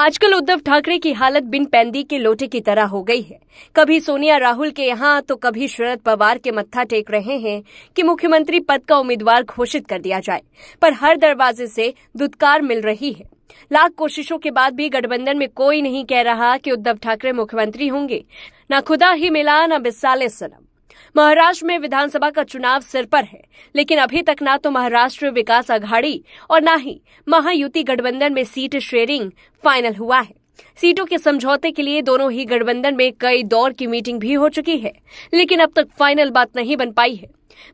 आजकल उद्धव ठाकरे की हालत बिन पैंदी के लोटे की तरह हो गई है कभी सोनिया राहुल के यहाँ तो कभी शरद पवार के मत्था टेक रहे हैं कि मुख्यमंत्री पद का उम्मीदवार घोषित कर दिया जाए पर हर दरवाजे से दुत्कार मिल रही है लाख कोशिशों के बाद भी गठबंधन में कोई नहीं कह रहा कि उद्धव ठाकरे मुख्यमंत्री होंगे न खुदा ही मिला न बिसाले सनम महाराष्ट्र में विधानसभा का चुनाव सिर पर है लेकिन अभी तक ना तो महाराष्ट्र विकास आघाड़ी और ना ही महायुति गठबंधन में सीट शेयरिंग फाइनल हुआ है सीटों के समझौते के लिए दोनों ही गठबंधन में कई दौर की मीटिंग भी हो चुकी है लेकिन अब तक फाइनल बात नहीं बन पाई है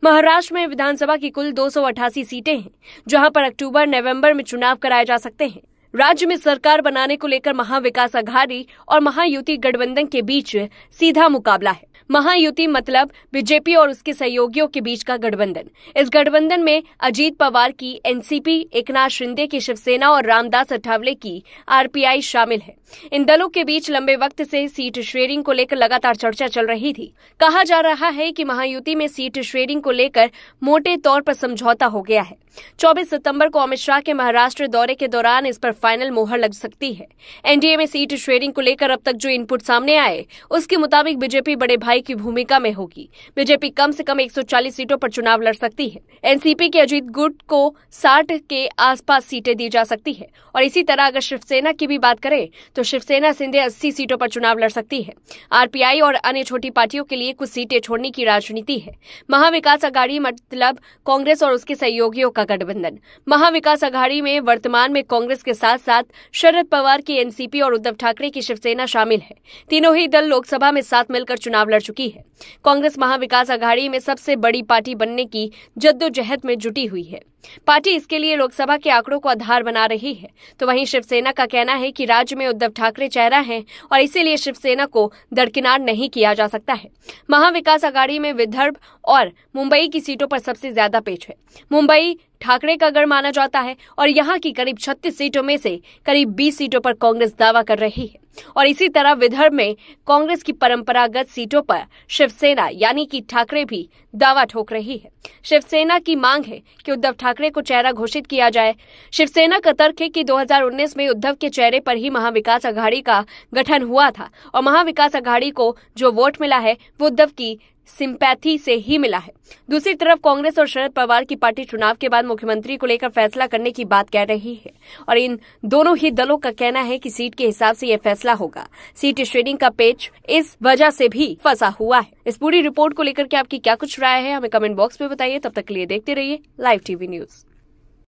महाराष्ट्र में विधानसभा की कुल दो सीटें हैं जहां पर अक्टूबर नवंबर में चुनाव कराए जा सकते हैं राज्य में सरकार बनाने को लेकर महाविकास आघाड़ी और महायुति गठबंधन के बीच सीधा मुकाबला है महायुति मतलब बीजेपी और उसके सहयोगियों के बीच का गठबंधन इस गठबंधन में अजीत पवार की एनसीपी एकनाथ शिंदे की शिवसेना और रामदास अठावले की आरपीआई शामिल है इन दलों के बीच लंबे वक्त से सीट शेयरिंग को लेकर लगातार चर्चा चल रही थी कहा जा रहा है कि महायुति में सीट शेयरिंग को लेकर मोटे तौर पर समझौता हो गया है 24 सितंबर को अमित शाह के महाराष्ट्र दौरे के दौरान इस पर फाइनल मोहर लग सकती है एनडीए में सीट शेयरिंग को लेकर अब तक जो इनपुट सामने आए उसके मुताबिक बीजेपी बड़े भाई भाई की भूमिका में होगी बीजेपी कम से कम 140 सीटों पर चुनाव लड़ सकती है एनसीपी के अजीत गुट को 60 के आसपास सीटें दी जा सकती है और इसी तरह अगर शिवसेना की भी बात करें तो शिवसेना सिंधे अस्सी सीटों पर चुनाव लड़ सकती है आरपीआई और अन्य छोटी पार्टियों के लिए कुछ सीटें छोड़ने की राजनीति है महाविकास अघाड़ी मतलब कांग्रेस और उसके सहयोगियों का गठबंधन महाविकास अघाड़ी में वर्तमान में कांग्रेस के साथ साथ शरद पवार की एनसीपी और उद्धव ठाकरे की शिवसेना शामिल है तीनों ही दल लोकसभा में साथ मिलकर चुनाव लड़ चुकी है कांग्रेस महाविकास आघाड़ी में सबसे बड़ी पार्टी बनने की जद्दोजहद में जुटी हुई है पार्टी इसके लिए लोकसभा के आंकड़ों को आधार बना रही है तो वहीं शिवसेना का कहना है कि राज्य में उद्धव ठाकरे चेहरा हैं और इसीलिए शिवसेना को दरकिनार नहीं किया जा सकता है महाविकास आघाड़ी में विदर्भ और मुंबई की सीटों पर सबसे ज्यादा पेच है मुंबई ठाकरे का गढ़ माना जाता है और यहाँ की करीब छत्तीस सीटों में से करीब बीस सीटों पर कांग्रेस दावा कर रही है और इसी तरह विदर्भ में कांग्रेस की परंपरागत सीटों पर शिव शिवसेना यानी कि ठाकरे भी दावा ठोक रही है शिवसेना की मांग है कि उद्धव ठाकरे को चेहरा घोषित किया जाए शिवसेना का तर्क है कि 2019 में उद्धव के चेहरे पर ही महाविकास अघाड़ी का गठन हुआ था और महाविकास अघाड़ी को जो वोट मिला है वो उद्धव की सिंपैथी से ही मिला है दूसरी तरफ कांग्रेस और शरद पवार की पार्टी चुनाव के बाद मुख्यमंत्री को लेकर फैसला करने की बात कह रही है और इन दोनों ही दलों का कहना है कि सीट के हिसाब से यह फैसला होगा सीट श्रेणी का पेच इस वजह से भी फंसा हुआ है इस पूरी रिपोर्ट को लेकर के आपकी क्या कुछ राय है हमें कमेंट बॉक्स में बताइए तब तक के लिए देखते रहिए लाइव टीवी न्यूज